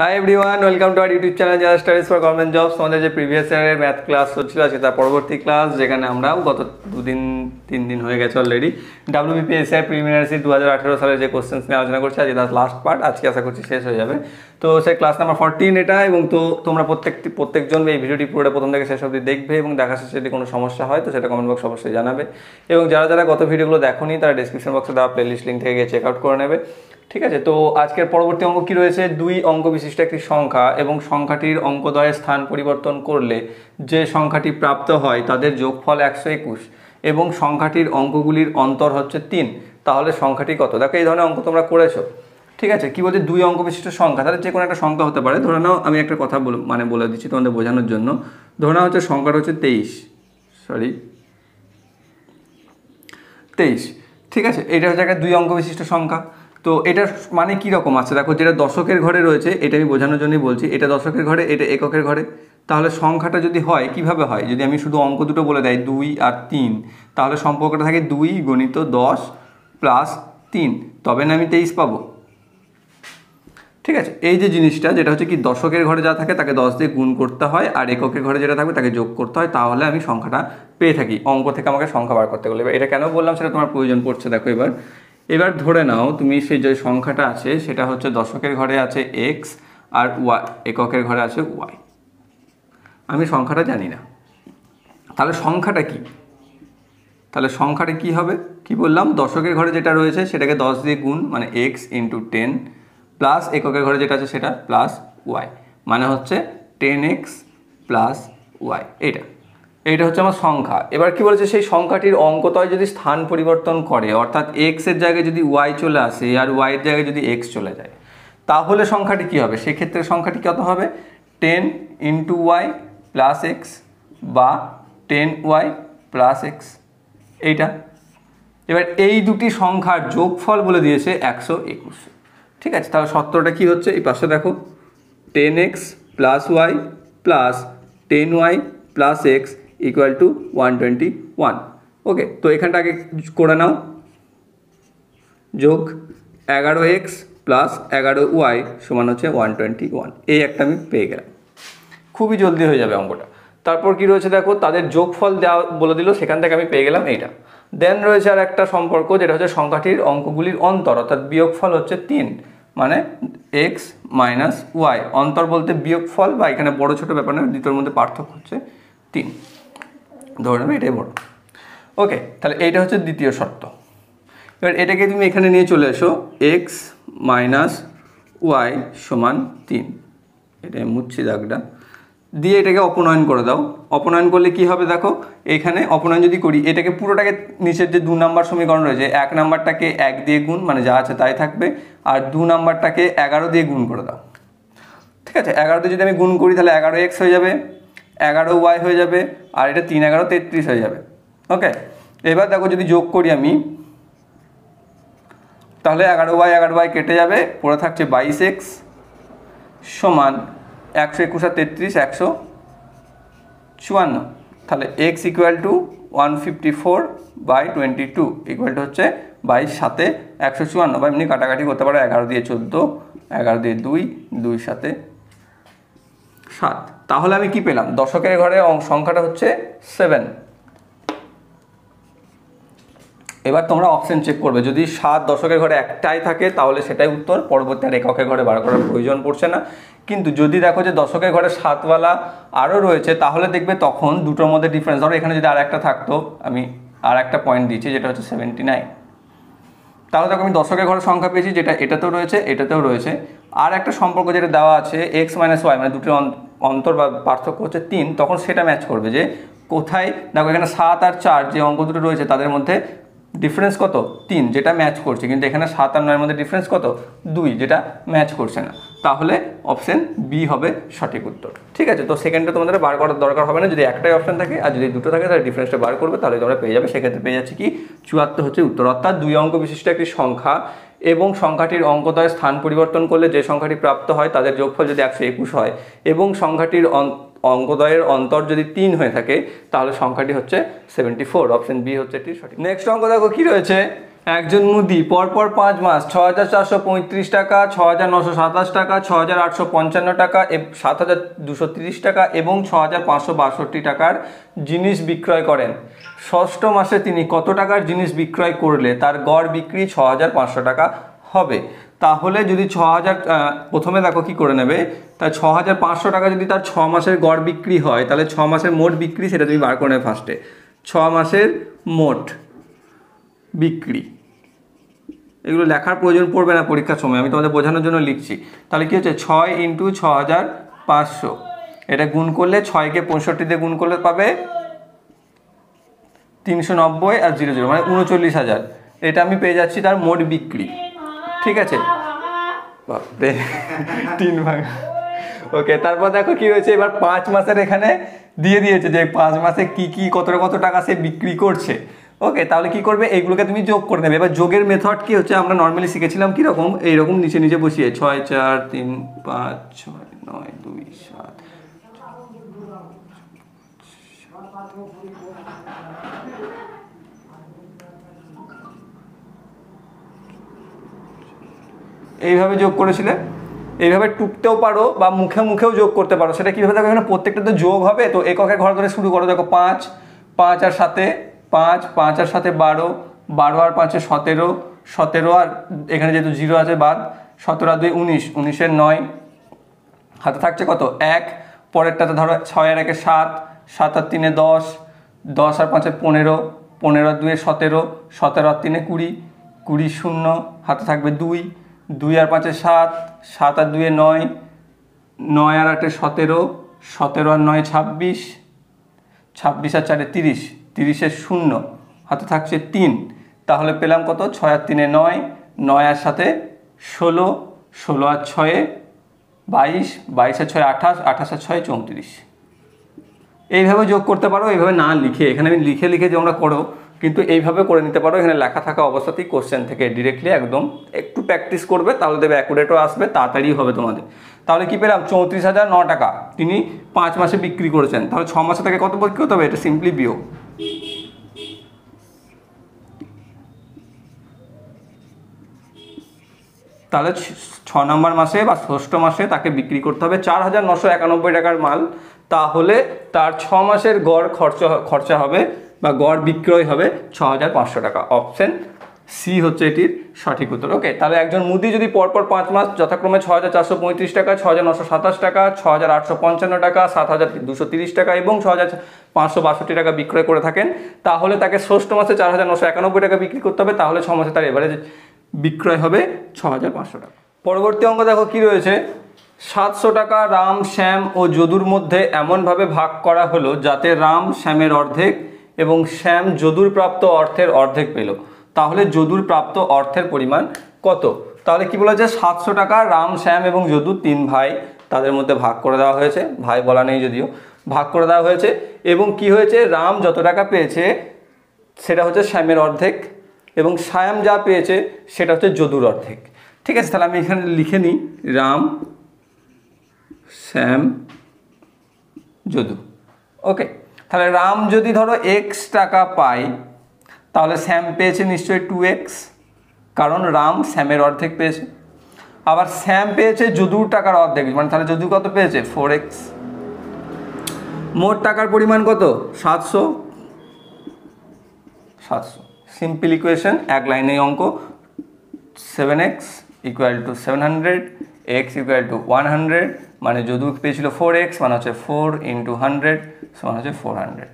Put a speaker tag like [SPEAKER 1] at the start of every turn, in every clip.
[SPEAKER 1] high everyone welcome to our YouTube channel just studies for government jobs আমাদের যে previous ইয়ারের math class হচ্ছিল আজকে তার পরবর্তী ক্লাস যেখানে আমরা গত দুদিন তিন দিন হয়ে গেছে অলরেডি ডাব্লিউবিপিএসআই প্রিমিনারি দু হাজার আঠেরো সালের যে কোশ্চেন নিয়ে আলোচনা করছি আজকে তার লাস্ট পার্ট আজকে আশা করছি শেষ হয়ে যাবে তো সেই ক্লাস নাম্বার ফর্টিন এটা এবং তো তোমরা প্রত্যেক প্রত্যেকজন এই ভিডিওটি পুরোটা প্রথম থেকে শেষ অব্দি দেখবে এবং দেখা শেষে যদি কোনো সমস্যা হয় তো সেটা কমেন্ট বক্স অবশ্যই জানাবে এবং যারা যারা গত ভিডিওগুলো দেখোনি তারা ডিসক্রিপশন বক্সে দেওয়া প্লেলিস্ট লিঙ্ক থেকে গিয়ে চেক আউট করে নেবে ঠিক আছে তো আজকের পরবর্তী অঙ্ক কি রয়েছে দুই অঙ্ক বিশিষ্ট একটি সংখ্যা এবং সংখ্যাটির অঙ্কদয়ে স্থান পরিবর্তন করলে যে সংখ্যাটি প্রাপ্ত হয় তাদের যোগফল একশো একুশ এবং সংখ্যাটির অঙ্কগুলির অন্তর হচ্ছে তিন তাহলে সংখ্যাটি কত দেখো এই ধরনের অঙ্ক তোমরা করেছো ঠিক আছে কী বলছে দুই অঙ্ক বিশিষ্ট সংখ্যা তাহলে যে কোনো একটা সংখ্যা হতে পারে ধরে নাও আমি একটা কথা বল মানে বলে দিচ্ছি তোমাদের বোঝানোর জন্য ধরে নাও হচ্ছে সংখ্যাটা হচ্ছে তেইশ সরি তেইশ ঠিক আছে এটা হচ্ছে একটা দুই অঙ্ক বিশিষ্ট সংখ্যা তো এটার মানে কী রকম আছে দেখো যেটা দশকের ঘরে রয়েছে এটা আমি বোঝানোর জন্যই বলছি এটা দশকের ঘরে এটা এককের ঘরে তাহলে সংখ্যাটা যদি হয় কিভাবে হয় যদি আমি শুধু অঙ্ক দুটো বলে দেয় দুই আর তিন তাহলে সম্পর্কটা থাকে দুই গণিত দশ প্লাস তিন তবে না আমি তেইশ পাবো ঠিক আছে এই যে জিনিসটা যেটা হচ্ছে কি দশকের ঘরে যা থাকে তাকে দশ দিয়ে গুণ করতে হয় আর এককের ঘরে যেটা থাকবে তাকে যোগ করতে হয় তাহলে আমি সংখ্যাটা পেয়ে থাকি অঙ্ক থেকে আমাকে সংখ্যা বার করতে গেলে এবার এটা কেন বললাম সেটা তোমার প্রয়োজন পড়ছে দেখো এবার এবার ধরে নাও তুমি সেই যে সংখ্যাটা আছে সেটা হচ্ছে দশকের ঘরে আছে এক্স আর ওয়াই এককের ঘরে আছে ওয়াই আমি সংখ্যাটা জানি না তাহলে সংখ্যাটা কি তাহলে সংখ্যাটা কি হবে কি বললাম দশকের ঘরে যেটা রয়েছে সেটাকে দশ দিয়ে গুণ মানে এক্স ইন্টু টেন প্লাস এককের ঘরে যেটা আছে সেটা প্লাস ওয়াই মানে হচ্ছে টেন এক্স প্লাস ওয়াই এটা এইটা হচ্ছে আমার সংখ্যা এবার কি বলেছে সেই সংখ্যাটির অঙ্কতয় যদি স্থান পরিবর্তন করে অর্থাৎ এক্স এর জায়গায় যদি ওয়াই চলে আসে আর ওয়াই এর জায়গায় যদি এক্স চলে যায় তাহলে সংখ্যাটি কি হবে সেক্ষেত্রে সংখ্যাটি কত হবে ten into Y plus X বা টেন ওয়াই প্লাস এক্স এইটা এবার এই দুটি সংখ্যার যোগফল বলে দিয়েছে একশো একুশ ঠিক আছে তাহলে সত্তরটা কী হচ্ছে এই পাশে দেখো ten X plus Y plus ten Y plus X equal to one twenty one okay তো এখানটা আগে করে নাও যোগ এগারো এক্স প্লাস এগারো ওয়াই সমান হচ্ছে ওয়ান টোয়েন্টি ওয়ান এই একটা আমি পেয়ে গেলাম খুবই জলদি হয়ে যাবে অঙ্কটা তারপর কি রয়েছে দেখো তাদের যোগফল দেওয়া বলে দিল সেখান থেকে আমি পেয়ে গেলাম এইটা দেন রয়েছে আর একটা সম্পর্ক যেটা হচ্ছে সংখ্যাটির অঙ্কগুলির অন্তর অর্থাৎ বিয়োগফল হচ্ছে তিন মানে এক্স মাইনাস ওয়াই অন্তর বলতে বিয়োগফল বা এখানে বড় ছোটো ব্যাপার না দুটোর মধ্যে পার্থক্য হচ্ছে তিন ধরে নেবে এটাই বড় ওকে তাহলে এইটা হচ্ছে দ্বিতীয় শর্ত এবার এটাকে তুমি এখানে নিয়ে চলে এসো এক্স মাইনাস ওয়াই সমান তিন এটা মুচ্ছি দাগটা দিয়ে এটাকে অপনয়ন করে দাও অপনয়ন করলে কি হবে দেখো এখানে অপনয়ন যদি করি এটাকে পুরোটাকে নিচের যে দু নাম্বার সমীকরণ রয়েছে এক নাম্বারটাকে এক দিয়ে গুণ মানে যা আছে তাই থাকবে আর দু নাম্বারটাকে এগারো দিয়ে গুণ করে দাও ঠিক আছে এগারোতে যদি আমি গুণ করি তাহলে এগারো এক্স হয়ে যাবে এগারো ওয়াই হয়ে যাবে আর এটা তিন এগারো তেত্রিশ হয়ে যাবে ওকে এবার দেখো যদি যোগ করি আমি তাহলে এগারো ওয়াই এগারো ওয়াই কেটে যাবে পড়ে থাকছে বাইশ এক্স সমান একশো একুশ আর তেত্রিশ একশো চুয়ান্ন তাহলে X equal to one fifty four by twenty two equal to হচ্ছে বাইশ সাথে একশো চুয়ান্ন বা এমনি কাটাকাটি করতে পারো এগারো দিয়ে চোদ্দো এগারো দিয়ে দুই দুই সাথে সাত তাহলে আমি কি পেলাম দশকের ঘরে সংখ্যাটা হচ্ছে সেভেন এবার তোমরা অপশন চেক করবে যদি সাত দশকের ঘরে একটাই থাকে তাহলে সেটাই উত্তর পরবর্তী আর এককের ঘরে বার করার প্রয়োজন পড়ছে না কিন্তু যদি দেখো যে দশকের ঘরে সাতওয়ালা আরও রয়েছে তাহলে দেখবে তখন দুটোর মধ্যে ডিফারেন্স ধরো এখানে যদি আর একটা থাকতো আমি আর একটা পয়েন্ট দিচ্ছি যেটা হচ্ছে সেভেন্টি নাইন তাহলে দেখো আমি দশকের ঘরে সংখ্যা পেয়েছি যেটা এটাতেও রয়েছে এটাতেও রয়েছে আর একটা সম্পর্ক যেটা দেওয়া আছে এক্স মাইনাস ওয়াই মানে দুটির অন্তর বা পার্থক্য হচ্ছে তিন তখন সেটা ম্যাচ করবে যে কোথায় দেখো এখানে সাত আর চার যে অঙ্ক দুটো রয়েছে তাদের মধ্যে ডিফারেন্স কত তিন যেটা ম্যাচ করছে কিন্তু এখানে সাত আর নয়ের মধ্যে ডিফারেন্স কত দুই যেটা ম্যাচ করছে না তাহলে অপশন বি হবে সঠিক উত্তর ঠিক আছে তো সেকেন্ডটা তোমাদের বার করার দরকার হবে না যদি একটাই অপশন থাকে আর যদি দুটো থাকে তাহলে ডিফারেন্সটা বার করবে তাহলে তোমরা পেয়ে যাবে সেক্ষেত্রে পেয়ে যাচ্ছে কি চুয়াত্তর হচ্ছে উত্তর অর্থাৎ দুই অঙ্ক বিশিষ্ট একটি সংখ্যা এবং সংখ্যাটির অঙ্কদয় স্থান পরিবর্তন করলে যে সংখ্যাটি প্রাপ্ত হয় তাদের যোগফল যদি একশো একুশ হয় এবং সংখ্যাটির অঙ্কদয়ের অন্তর যদি তিন হয়ে থাকে তাহলে সংখ্যাটি হচ্ছে সেভেন্টি ফোর অপশন বি হচ্ছে এটি সঠিক নেক্সট অঙ্ক দেখো কী রয়েছে একজন মুদি পরপর পাঁচ মাস ছ হাজার চারশো পঁয়ত্রিশ টাকা ছ হাজার নশো সাতাশ টাকা ছ হাজার আটশো পঞ্চান্ন টাকা সাত হাজার দুশো তিরিশ টাকা এবং ছ হাজার পাঁচশো বাষট্টি টাকার জিনিস বিক্রয় করেন ষষ্ঠ মাসে তিনি কত টাকার জিনিস বিক্রয় করলে তার গড় বিক্রি ছ হাজার পাঁচশো টাকা হবে তাহলে যদি ছ হাজার প্রথমে দেখো কি করে নেবে তা ছ হাজার পাঁচশো টাকা যদি তার ছ মাসের গড় বিক্রি হয় তাহলে ছ মাসের মোট বিক্রি সেটা তুমি বার করে নেবে ফার্স্টে ছ মাসের মোট বিক্রি এগুলো লেখার প্রয়োজন পড়বে না পরীক্ষার সময় আমি তোমাদের বোঝানোর জন্য লিখছি তাহলে কী হচ্ছে ছয় ইন্টু ছ হাজার পাঁচশো এটা গুণ করলে ছয়কে পঁয়ষট্টিতে গুণ করলে পাবে তিনশো নব্বই আর জিরো জিরো মানে উনচল্লিশ হাজার এটা আমি পেয়ে যাচ্ছি তার মোট বিক্রি ঠিক আছে তিন ভাগ ওকে তারপর দেখো কি হয়েছে এবার পাঁচ মাসের এখানে দিয়ে দিয়েছে যে পাঁচ মাসে কি কি কত কত টাকা সে বিক্রি করছে ওকে তাহলে কি করবে এইগুলোকে তুমি যোগ করে নেবে এবার যোগের মেথড কি হচ্ছে আমরা নর্মালি শিখেছিলাম কীরকম এইরকম নিচে নিচে বসিয়ে ছয় চার তিন পাঁচ ছয় নয় দুই সাত এইভাবে যোগ করেছিলে এইভাবে টুকতেও পারো বা মুখে মুখেও যোগ করতে পারো সেটা কীভাবে দেখো এখানে প্রত্যেকটা তো যোগ হবে তো এককের ঘর ধরে শুরু করো দেখো পাঁচ পাঁচ আর সাথে পাঁচ পাঁচ আর সাথে বারো বারো আর পাঁচে সতেরো সতেরো আর এখানে যেহেতু জিরো আছে বাদ সতেরো আর দুই উনিশ উনিশের নয় হাতে থাকছে কত এক পরেরটাতে ধরো ছয় আর একে সাত সাত আর তিনে দশ দশ আর পাঁচে পনেরো পনেরো আর দুয়ে সতেরো সতেরো আর তিনে কুড়ি কুড়ি শূন্য হাতে থাকবে দুই দুই আর পাঁচে সাত সাত আর দুয়ে নয় নয় আর আটে সতেরো সতেরো আর নয় ছাব্বিশ ছাব্বিশ আর চারে তিরিশ তিরিশের শূন্য হাতে থাকছে তিন তাহলে পেলাম কত ছয় আর তিনে নয় নয় আর সাথে ষোলো ষোলো আর ছয়ে বাইশ বাইশ আর ছয় আঠাশ আঠাশ আর ছয় চৌত্রিশ এইভাবে যোগ করতে পারো এইভাবে না লিখে এখানে আমি লিখে লিখে যে আমরা করো কিন্তু এইভাবে করে নিতে পারো এখানে লেখা থাকা অবস্থাতেই কোশ্চেন থেকে ডিরেক্টলি একদম একটু প্র্যাকটিস করবে তাহলে দেবে অ্যাকুরেটও আসবে তাড়াতাড়ি হবে তোমাদের তাহলে কী পেলাম চৌত্রিশ হাজার ন টাকা তিনি পাঁচ মাসে বিক্রি করেছেন তাহলে ছ মাসে তাকে কত বিক্রি হতে হবে এটা সিম্পলি বিয়োগ তাহলে ছ নম্বর মাসে বা ষষ্ঠ মাসে তাকে বিক্রি করতে হবে চার হাজার নশো একানব্বই টাকার মাল তাহলে তার ছ মাসের গড় খরচা খরচা হবে বা গড় বিক্রয় হবে ছ হাজার পাঁচশো টাকা অপশন সি হচ্ছে এটির সঠিক উত্তর ওকে তাহলে একজন মুদি যদি পরপর পাঁচ মাস যথাক্রমে ছ হাজার চারশো পঁয়ত্রিশ টাকা ছ হাজার নশো সাতাশ টাকা ছ হাজার আটশো পঞ্চান্ন টাকা সাত হাজার দুশো তিরিশ টাকা এবং ছ হাজার পাঁচশো বাষট্টি টাকা বিক্রয় করে থাকেন তাহলে তাকে ষষ্ঠ মাসে চার হাজার নশো একানব্বই টাকা বিক্রি করতে হবে তাহলে ছ মাসে তার এভারেজ বিক্রয় হবে ছ হাজার পাঁচশো টাকা পরবর্তী অঙ্ক দেখো কি রয়েছে সাতশো টাকা রাম শ্যাম ও যদুর মধ্যে এমনভাবে ভাগ করা হলো যাতে রাম শ্যামের অর্ধেক এবং শ্যাম যদুর প্রাপ্ত অর্থের অর্ধেক পেল তাহলে যদুর প্রাপ্ত অর্থের পরিমাণ কত তাহলে কি বলা হয়েছে সাতশো টাকা রাম শ্যাম এবং যদু তিন ভাই তাদের মধ্যে ভাগ করে দেওয়া হয়েছে ভাই বলা নেই যদিও ভাগ করে দেওয়া হয়েছে এবং কি হয়েছে রাম যত টাকা পেয়েছে সেটা হচ্ছে শ্যামের অর্ধেক এবং শ্যাম যা পেয়েছে সেটা হচ্ছে যদুর অর্ধেক ঠিক আছে তাহলে আমি এখানে লিখে নিই রাম শ্যাম যদু ওকে তাহলে রাম যদি ধরো এক্স টাকা পায় তাহলে স্যাম পেয়েছে নিশ্চয়ই টু এক্স কারণ রাম স্যামের অর্ধেক পেয়েছে আবার স্যাম পেয়েছে যদুর টাকার অর্ধেক মানে তাহলে যদু কত পেয়েছে ফোর এক্স মোট টাকার পরিমাণ কত সাতশো সাতশো সিম্পল ইকুয়েশন এক লাইনে অঙ্ক seven X equal to seven hundred X equal to one hundred মানে যদু পেয়েছিল ফোর এক্স মানে হচ্ছে ফোর ইন্টু হান্ড্রেড সমান হচ্ছে four hundred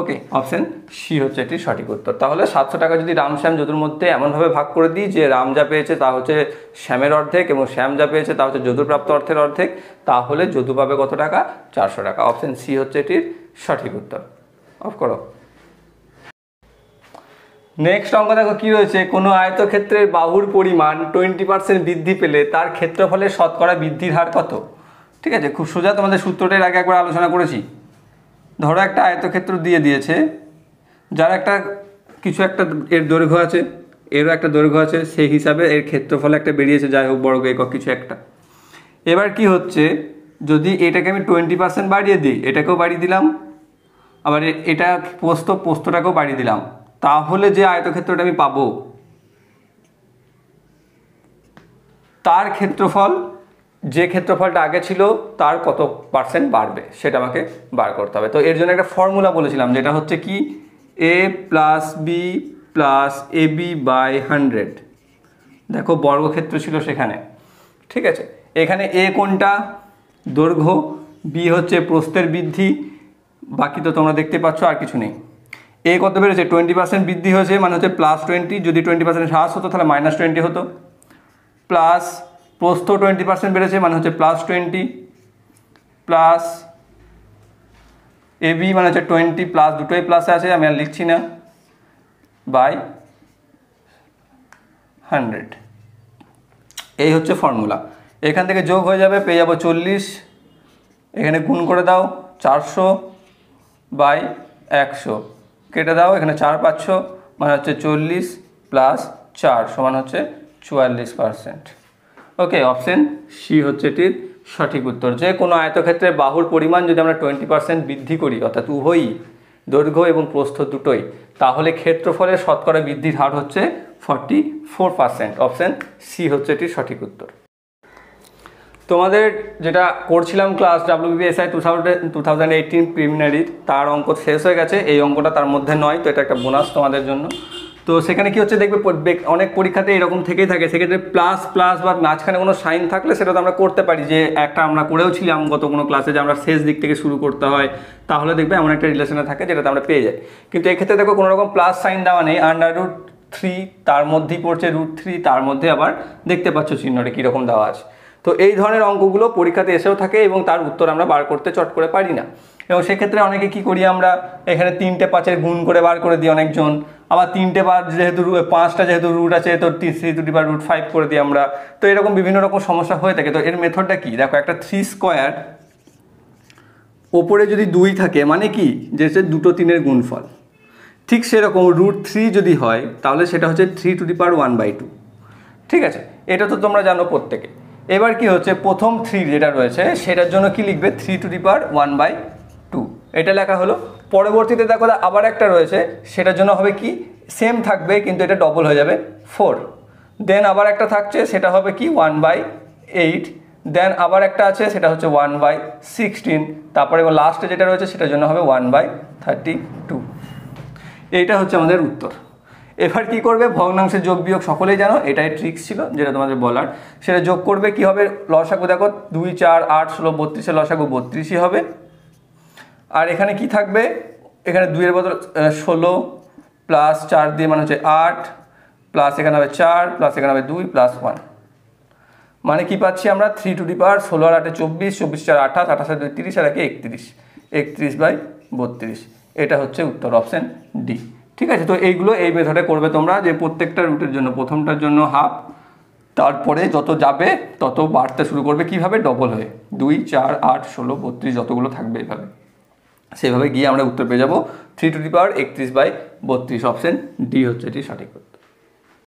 [SPEAKER 1] okay option C হচ্ছে এটির সঠিক উত্তর তাহলে সাতশো টাকা যদি রাম শ্যাম যদুর মধ্যে এমনভাবে ভাগ করে দিই যে রাম যা পেয়েছে তা হচ্ছে শ্যামের অর্ধেক এবং শ্যাম যা পেয়েছে তা হচ্ছে যদুর প্রাপ্ত অর্থের অর্ধেক তাহলে যদু পাবে কত টাকা চারশো টাকা অপশন সি হচ্ছে এটির সঠিক উত্তর অফ করো নেক্সট অঙ্ক দেখো কি রয়েছে কোনো আয়তক্ষেত্রের বাহুর পরিমাণ টোয়েন্টি পার্সেন্ট বৃদ্ধি পেলে তার ক্ষেত্রফলের শতকরা বৃদ্ধির হার কত ঠিক আছে খুব সোজা তোমাদের সূত্রটার আগে একবার আলোচনা করেছি ধরো একটা আয়তক্ষেত্র দিয়ে দিয়েছে যার একটা কিছু একটা এর দৈর্ঘ্য আছে এরও একটা দৈর্ঘ্য আছে সেই হিসাবে এর ক্ষেত্রফল একটা বেরিয়েছে যাই হোক বর্গ একক কিছু একটা এবার কি হচ্ছে যদি এটাকে আমি টোয়েন্টি পার্সেন্ট বাড়িয়ে দিই এটাকেও বাড়িয়ে দিলাম আবার এটা পোস্ত পোস্তটাকেও বাড়িয়ে দিলাম তাহলে যে আয়তক্ষেত্রটা আমি পাবো তার ক্ষেত্রফল যে ক্ষেত্রফলটা আগে ছিল তার কত পার্সেন্ট বাড়বে সেটা আমাকে বার করতে হবে তো এর জন্য একটা ফর্মুলা বলেছিলাম যেটা হচ্ছে কি A plus B plus A B by hundred দেখো বর্গক্ষেত্র ছিল সেখানে ঠিক আছে এখানে এ কোনটা দৈর্ঘ্য বি হচ্ছে প্রস্তের বৃদ্ধি বাকি তো তোমরা দেখতে পাচ্ছ আর কিছু নেই এ কত বেড়েছে টোয়েন্টি পার্সেন্ট বৃদ্ধি হয়েছে মানে হচ্ছে প্লাস টোয়েন্টি যদি টোয়েন্টি পার্সেন্ট হ্রাস হতো তাহলে মাইনাস টোয়েন্টি হতো প্লাস প্রস্থ টোয়েন্টি পার্সেন্ট বেড়েছে মানে হচ্ছে প্লাস টোয়েন্টি প্লাস এবি মানে হচ্ছে টোয়েন্টি প্লাস দুটোই প্লাসে আছে আমি আর লিখছি না বাই হান্ড্রেড এই হচ্ছে ফর্মুলা এখান থেকে যোগ হয়ে যাবে পেয়ে যাবো চল্লিশ এখানে গুণ করে দাও চারশো বাই একশো কেটে দাও এখানে চার পাঁচশো মানে হচ্ছে চল্লিশ প্লাস চার সমান হচ্ছে চুয়াল্লিশ পারসেন্ট ওকে অপশন সি হচ্ছে এটির সঠিক উত্তর যে কোনো আয়তক্ষেত্রে বাহুর পরিমাণ যদি আমরা টোয়েন্টি পার্সেন্ট বৃদ্ধি করি অর্থাৎ উভয়ই দৈর্ঘ্য এবং প্রস্থ দুটোই তাহলে ক্ষেত্রফলের শতকরা বৃদ্ধির হার হচ্ছে forty four percent option C হচ্ছে এটির সঠিক উত্তর তোমাদের যেটা করছিলাম class WBSI two thousand two thousand eighteen প্রিলিমিনারির তার অঙ্ক শেষ হয়ে গেছে এই অঙ্কটা তার মধ্যে নয় তো এটা একটা বোনাস তোমাদের জন্য তো সেখানে কি হচ্ছে দেখবে অনেক পরীক্ষাতে এরকম থেকেই থাকে সেক্ষেত্রে প্লাস প্লাস বা মাঝখানে কোনো সাইন থাকলে সেটা তো আমরা করতে পারি যে একটা আমরা করেও ছিলাম গত কোনো ক্লাসে যে আমরা শেষ দিক থেকে শুরু করতে হয় তাহলে দেখবে এমন একটা রিলেশনে থাকে যেটাতে আমরা পেয়ে যাই কিন্তু এক্ষেত্রে দেখো কোনো রকম প্লাস সাইন দেওয়া নেই আন্ডার রুট থ্রি তার মধ্যেই পড়ছে রুট থ্রি তার মধ্যে আবার দেখতে পাচ্ছ চিহ্নটা কীরকম দেওয়া আছে তো এই ধরনের অঙ্কগুলো পরীক্ষাতে এসেও থাকে এবং তার উত্তর আমরা বার করতে চট করে পারি না এবং সেক্ষেত্রে অনেকে কি করি আমরা এখানে তিনটে পাঁচের গুণ করে বার করে দিই অনেকজন আবার তিনটে পাঁচ যেহেতু পাঁচটা যেহেতু রুট আছে তো থ্রি টু বা রুট ফাইভ করে দিই আমরা তো এরকম বিভিন্ন রকম সমস্যা হয়ে থাকে তো এর মেথডটা কি দেখো একটা থ্রি স্কোয়ার ওপরে যদি দুই থাকে মানে কি যে হচ্ছে দুটো তিনের গুণফল ঠিক সেরকম রুট থ্রি যদি হয় তাহলে সেটা হচ্ছে three two the one by two ঠিক আছে এটা তো তোমরা জানো প্রত্যেকে এবার কি হচ্ছে প্রথম থ্রি যেটা রয়েছে সেটার জন্য কি লিখবে three two the per one by two এটা লেখা হলো পরবর্তীতে দেখো আবার একটা রয়েছে সেটার জন্য হবে কি সেম থাকবে কিন্তু এটা ডবল হয়ে যাবে ফোর দেন আবার একটা থাকছে সেটা হবে কি ওয়ান বাই এইট দেন আবার একটা আছে সেটা হচ্ছে ওয়ান বাই সিক্সটিন তারপরে এবার লাস্টে যেটা রয়েছে সেটার জন্য হবে ওয়ান বাই থার্টি টু এইটা হচ্ছে আমাদের উত্তর এবার কি করবে ভগ্নাংশের যোগ বিয়োগ সকলেই জানো এটাই ট্রিক্স ছিল যেটা তোমাদের বলার সেটা যোগ করবে কি হবে লসাগু দেখো দুই চার আট ষোলো বত্রিশে লসাগু বত্রিশই হবে আর এখানে কি থাকবে এখানে দুইয়ের বদল ষোলো প্লাস চার দিয়ে মানে হচ্ছে আট প্লাস এখানে হবে চার প্লাস এখানে হবে দুই প্লাস ওয়ান মানে কি পাচ্ছি আমরা থ্রি টু ডি ষোলো আর আটে চব্বিশ চব্বিশ চার আঠাশ আঠাশে দুই তিরিশ আর একে একত্রিশ একত্রিশ বাই বত্রিশ এটা হচ্ছে উত্তর অপশান ডি ঠিক আছে তো এইগুলো এই মেথডে করবে তোমরা যে প্রত্যেকটা রুটের জন্য প্রথমটার জন্য হাফ তারপরে যত যাবে তত বাড়তে শুরু করবে কিভাবে ডবল হয়ে দুই চার আট ষোলো বত্রিশ যতগুলো থাকবে এইভাবে সেভাবে গিয়ে আমরা উত্তর পেয়ে যাব থ্রি টু দি পাওয়ার একত্রিশ বাই বত্রিশ অপশন ডি হচ্ছে এটি সঠিক